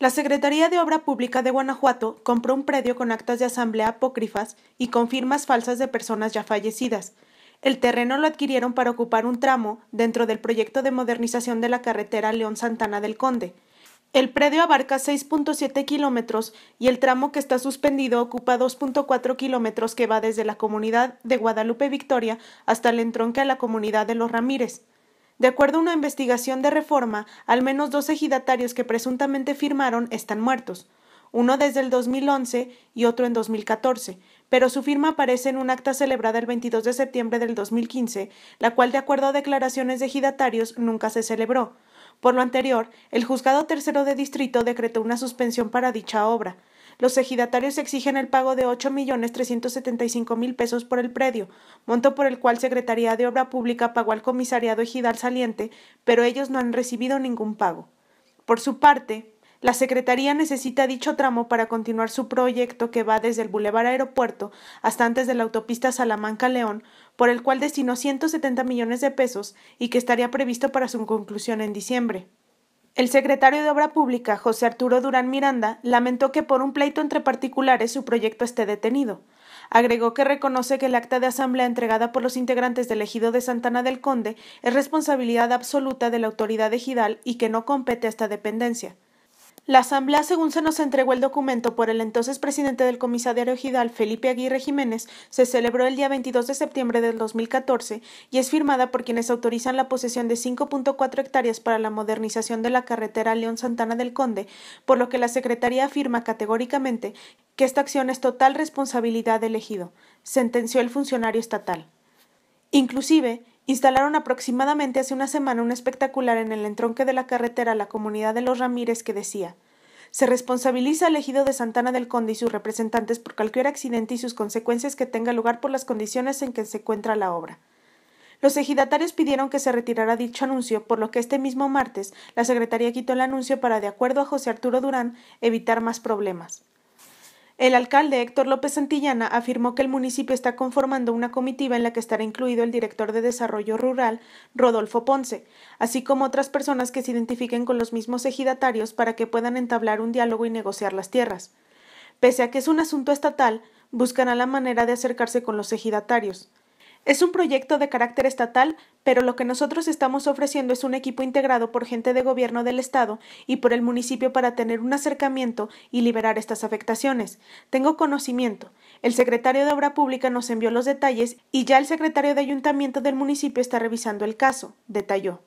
La Secretaría de Obra Pública de Guanajuato compró un predio con actas de asamblea apócrifas y con firmas falsas de personas ya fallecidas. El terreno lo adquirieron para ocupar un tramo dentro del proyecto de modernización de la carretera León Santana del Conde. El predio abarca 6.7 kilómetros y el tramo que está suspendido ocupa 2.4 kilómetros que va desde la comunidad de Guadalupe Victoria hasta el entronque a la comunidad de Los Ramírez. De acuerdo a una investigación de reforma, al menos dos ejidatarios que presuntamente firmaron están muertos, uno desde el 2011 y otro en 2014, pero su firma aparece en un acta celebrada el 22 de septiembre del 2015, la cual, de acuerdo a declaraciones de ejidatarios, nunca se celebró. Por lo anterior, el juzgado tercero de distrito decretó una suspensión para dicha obra los ejidatarios exigen el pago de 8.375.000 pesos por el predio, monto por el cual Secretaría de Obra Pública pagó al comisariado ejidal saliente, pero ellos no han recibido ningún pago. Por su parte, la Secretaría necesita dicho tramo para continuar su proyecto que va desde el Boulevard Aeropuerto hasta antes de la autopista Salamanca-León, por el cual destinó 170 millones de pesos y que estaría previsto para su conclusión en diciembre. El secretario de Obra Pública, José Arturo Durán Miranda, lamentó que por un pleito entre particulares su proyecto esté detenido. Agregó que reconoce que el acta de asamblea entregada por los integrantes del ejido de Santana del Conde es responsabilidad absoluta de la autoridad ejidal y que no compete a esta dependencia. La Asamblea, según se nos entregó el documento por el entonces presidente del comisario Gidal, Felipe Aguirre Jiménez, se celebró el día 22 de septiembre del 2014 y es firmada por quienes autorizan la posesión de 5.4 hectáreas para la modernización de la carretera León Santana del Conde, por lo que la Secretaría afirma categóricamente que esta acción es total responsabilidad del ejido, sentenció el funcionario estatal. Inclusive, Instalaron aproximadamente hace una semana un espectacular en el entronque de la carretera a la comunidad de los Ramírez que decía se responsabiliza al ejido de Santana del Conde y sus representantes por cualquier accidente y sus consecuencias que tenga lugar por las condiciones en que se encuentra la obra. Los ejidatarios pidieron que se retirara dicho anuncio, por lo que este mismo martes la Secretaría quitó el anuncio para, de acuerdo a José Arturo Durán, evitar más problemas. El alcalde Héctor López Santillana afirmó que el municipio está conformando una comitiva en la que estará incluido el director de Desarrollo Rural, Rodolfo Ponce, así como otras personas que se identifiquen con los mismos ejidatarios para que puedan entablar un diálogo y negociar las tierras. Pese a que es un asunto estatal, buscará la manera de acercarse con los ejidatarios. Es un proyecto de carácter estatal, pero lo que nosotros estamos ofreciendo es un equipo integrado por gente de gobierno del Estado y por el municipio para tener un acercamiento y liberar estas afectaciones. Tengo conocimiento. El secretario de Obra Pública nos envió los detalles y ya el secretario de Ayuntamiento del municipio está revisando el caso, detalló.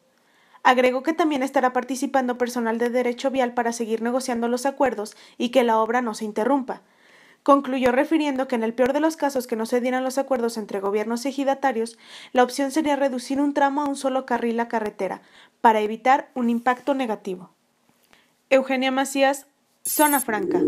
Agregó que también estará participando personal de Derecho Vial para seguir negociando los acuerdos y que la obra no se interrumpa concluyó refiriendo que en el peor de los casos que no se dieran los acuerdos entre gobiernos ejidatarios, la opción sería reducir un tramo a un solo carril la carretera, para evitar un impacto negativo. Eugenia Macías, Zona Franca.